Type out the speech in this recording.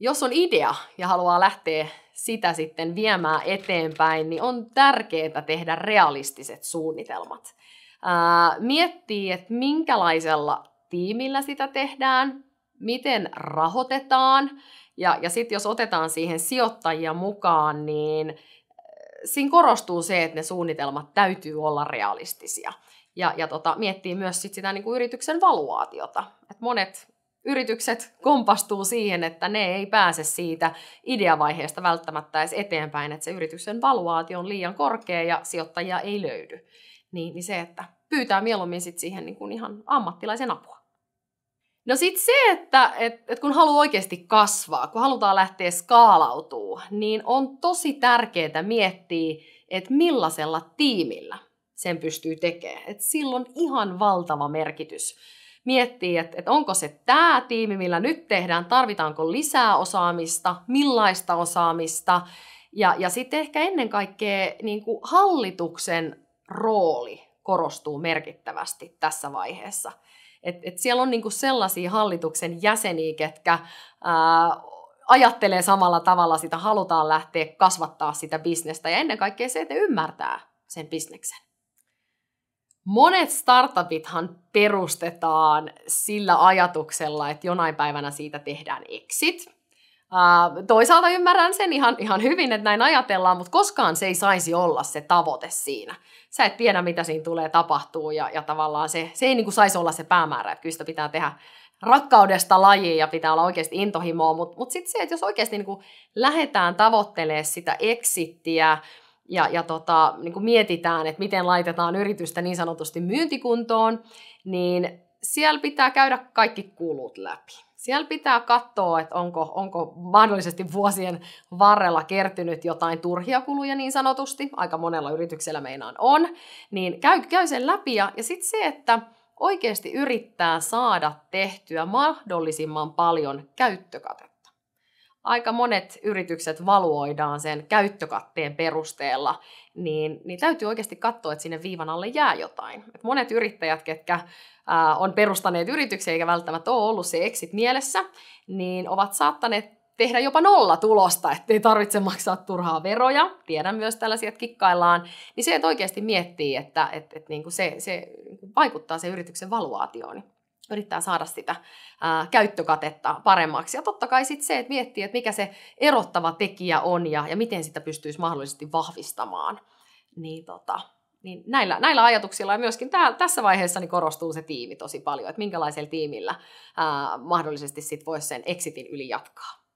jos on idea ja haluaa lähteä sitä sitten viemään eteenpäin, niin on tärkeää tehdä realistiset suunnitelmat. miettii, että minkälaisella tiimillä sitä tehdään, miten rahoitetaan, ja, ja sitten jos otetaan siihen sijoittajia mukaan, niin siinä korostuu se, että ne suunnitelmat täytyy olla realistisia. Ja, ja tota, miettii myös sit sitä niin kuin yrityksen valuaatiota. Et monet yritykset kompastuu siihen, että ne ei pääse siitä ideavaiheesta välttämättä edes eteenpäin, että se yrityksen valuaatio on liian korkea ja sijoittajia ei löydy. Niin, niin se, että pyytää mieluummin sit siihen niin kuin ihan ammattilaisen apua. No sitten se, että et, et kun haluaa oikeasti kasvaa, kun halutaan lähteä skaalautuu, niin on tosi tärkeää miettiä, että millaisella tiimillä sen pystyy tekemään. Et sillä on ihan valtava merkitys miettii, että, että onko se tämä tiimi, millä nyt tehdään, tarvitaanko lisää osaamista, millaista osaamista. Ja, ja sitten ehkä ennen kaikkea niin kuin hallituksen rooli korostuu merkittävästi tässä vaiheessa. Et, et siellä on niinku sellaisia hallituksen jäseniä, ketkä ää, ajattelee samalla tavalla sitä, halutaan lähteä kasvattaa sitä bisnestä ja ennen kaikkea se, että ymmärtää sen bisneksen. Monet startupithan perustetaan sillä ajatuksella, että jonain päivänä siitä tehdään exit. Toisaalta ymmärrän sen ihan, ihan hyvin, että näin ajatellaan, mutta koskaan se ei saisi olla se tavoite siinä. Sä et tiedä, mitä siinä tulee tapahtuu ja, ja tavallaan se, se ei niin kuin saisi olla se päämäärä, että kyllä sitä pitää tehdä rakkaudesta lajiin ja pitää olla oikeasti intohimoa, mutta mut, mut sitten se, että jos oikeasti niin kuin lähdetään tavoittelemaan sitä exittiä, ja, ja tota, niin kuin mietitään, että miten laitetaan yritystä niin sanotusti myyntikuntoon, niin siellä pitää käydä kaikki kulut läpi. Siellä pitää katsoa, että onko, onko mahdollisesti vuosien varrella kertynyt jotain turhia kuluja niin sanotusti, aika monella yrityksellä meinaan on, niin käy, käy sen läpi ja, ja sitten se, että oikeasti yrittää saada tehtyä mahdollisimman paljon käyttökatetta aika monet yritykset valuoidaan sen käyttökatteen perusteella, niin, niin täytyy oikeasti katsoa, että sinne viivan alle jää jotain. Et monet yrittäjät, ketkä ää, on perustaneet yrityksiä eikä välttämättä ole ollut se exit mielessä, niin ovat saattaneet tehdä jopa nolla tulosta, ettei tarvitse maksaa turhaa veroja. Tiedän myös tällaisia, että kikkaillaan. Niin se, että oikeasti miettii, että, että, että niin kuin se, se vaikuttaa se yrityksen valuaatioon yrittää saada sitä ää, käyttökatetta paremmaksi. Ja totta kai sitten se, että miettii, että mikä se erottava tekijä on ja, ja miten sitä pystyisi mahdollisesti vahvistamaan. Niin, tota, niin näillä, näillä ajatuksilla ja myöskin tää, tässä vaiheessa niin korostuu se tiimi tosi paljon, että minkälaisella tiimillä ää, mahdollisesti sit voisi sen exitin yli jatkaa.